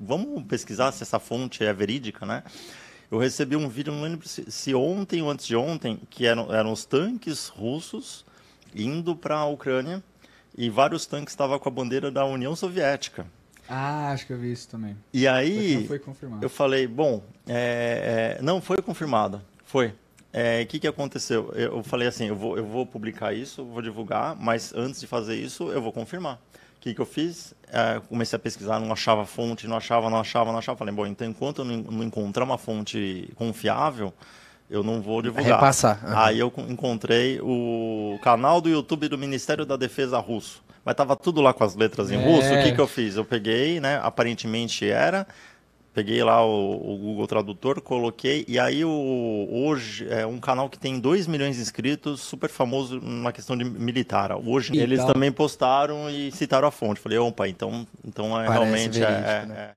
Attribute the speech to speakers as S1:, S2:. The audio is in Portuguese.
S1: vamos pesquisar se essa fonte é verídica, né? Eu recebi um vídeo, não lembro se, ontem ou antes de ontem, que eram, eram os tanques russos indo para a Ucrânia e vários tanques estavam com a bandeira da União Soviética.
S2: Ah, acho que eu vi isso também.
S1: E aí, eu falei, bom, é, é, não foi confirmado, foi. O é, que, que aconteceu? Eu falei assim, eu vou, eu vou publicar isso, vou divulgar, mas antes de fazer isso, eu vou confirmar que, que eu fiz? É, comecei a pesquisar, não achava fonte, não achava, não achava, não achava. Falei, bom, então enquanto eu não, encontrar uma fonte confiável, eu não vou divulgar. Repassar. Uhum. Aí eu encontrei o canal do YouTube do Ministério da Defesa russo. Mas tava tudo lá com as letras em é. russo. O que, que eu fiz? Eu peguei, né? Aparentemente era. Peguei lá o, o, Google Tradutor, coloquei, e aí o, hoje é um canal que tem 2 milhões de inscritos, super famoso na questão de militar. Hoje e eles também postaram e citaram a fonte. Falei, opa, então, então é, Parece realmente é, é né? é